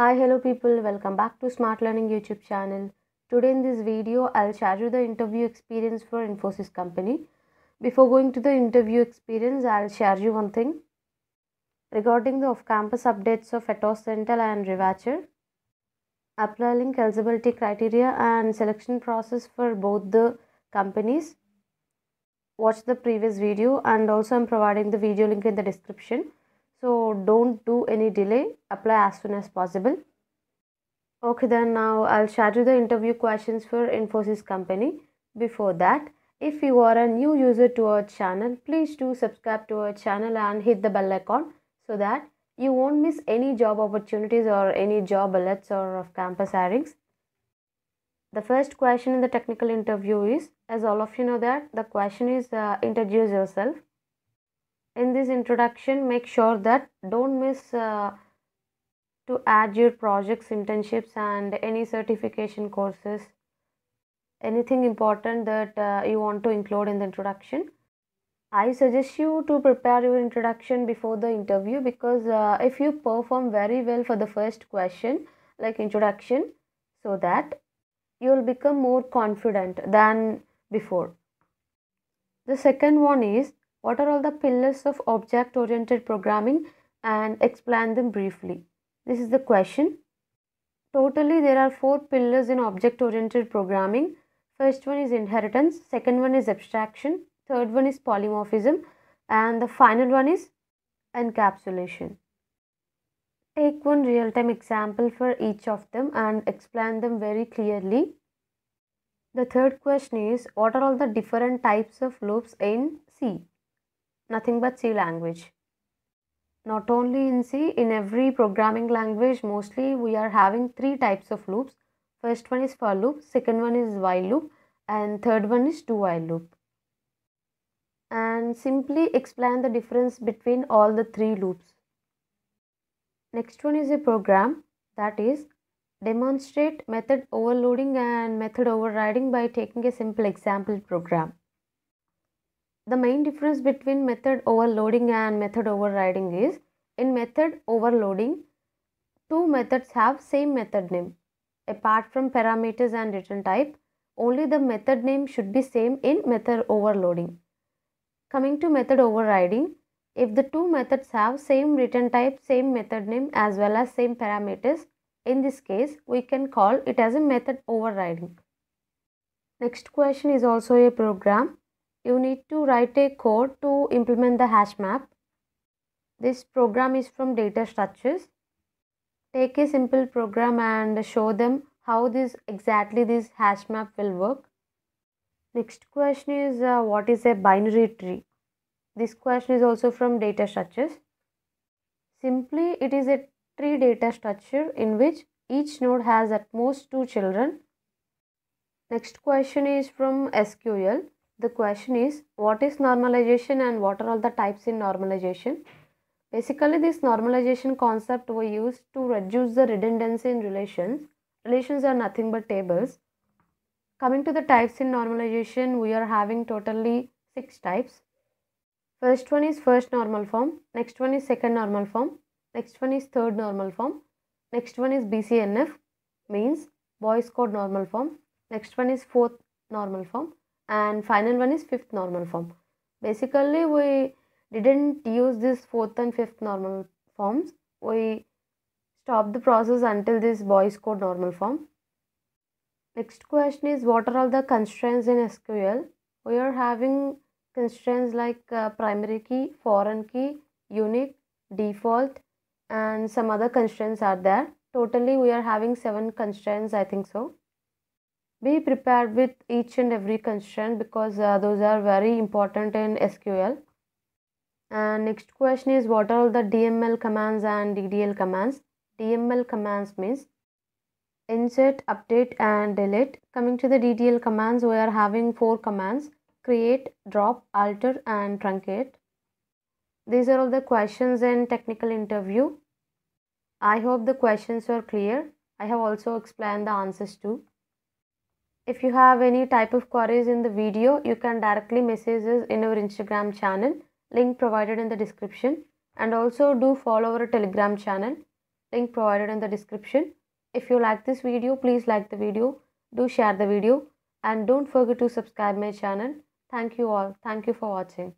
Hi hello people welcome back to Smart Learning YouTube channel. Today in this video I'll share you the interview experience for Infosys company. Before going to the interview experience I'll share you one thing regarding the off-campus updates of Atos Central and Rivature, Applying eligibility criteria and selection process for both the companies. Watch the previous video and also I'm providing the video link in the description so don't do any delay apply as soon as possible okay then now i'll share you the interview questions for infosys company before that if you are a new user to our channel please do subscribe to our channel and hit the bell icon so that you won't miss any job opportunities or any job alerts or of campus hirings the first question in the technical interview is as all of you know that the question is uh, introduce yourself in this introduction make sure that don't miss uh, to add your projects internships and any certification courses anything important that uh, you want to include in the introduction i suggest you to prepare your introduction before the interview because uh, if you perform very well for the first question like introduction so that you will become more confident than before the second one is what are all the pillars of object oriented programming and explain them briefly? This is the question. Totally, there are four pillars in object oriented programming. First one is inheritance, second one is abstraction, third one is polymorphism, and the final one is encapsulation. Take one real time example for each of them and explain them very clearly. The third question is What are all the different types of loops in C? nothing but C language. Not only in C, in every programming language, mostly we are having three types of loops. First one is for loop, second one is while loop, and third one is do while loop. And simply explain the difference between all the three loops. Next one is a program that is demonstrate method overloading and method overriding by taking a simple example program the main difference between method overloading and method overriding is in method overloading two methods have same method name apart from parameters and return type only the method name should be same in method overloading coming to method overriding if the two methods have same return type same method name as well as same parameters in this case we can call it as a method overriding next question is also a program you need to write a code to implement the hash map. This program is from data structures. Take a simple program and show them how this exactly this hash map will work. Next question is uh, what is a binary tree? This question is also from data structures. Simply, it is a tree data structure in which each node has at most two children. Next question is from SQL the question is what is normalization and what are all the types in normalization basically this normalization concept we use to reduce the redundancy in relations relations are nothing but tables coming to the types in normalization we are having totally six types first one is first normal form next one is second normal form next one is third normal form next one is bcnf means boys code normal form next one is fourth normal form and final one is fifth normal form basically we didn't use this fourth and fifth normal forms we stopped the process until this boys code normal form next question is what are all the constraints in sql we are having constraints like uh, primary key foreign key unique default and some other constraints are there totally we are having seven constraints i think so be prepared with each and every constraint because uh, those are very important in SQL. And next question is what are the DML commands and DDL commands? DML commands means insert, update and delete. Coming to the DDL commands, we are having four commands create, drop, alter and truncate. These are all the questions in technical interview. I hope the questions were clear. I have also explained the answers too if you have any type of queries in the video you can directly message us in our instagram channel link provided in the description and also do follow our telegram channel link provided in the description if you like this video please like the video do share the video and don't forget to subscribe my channel thank you all thank you for watching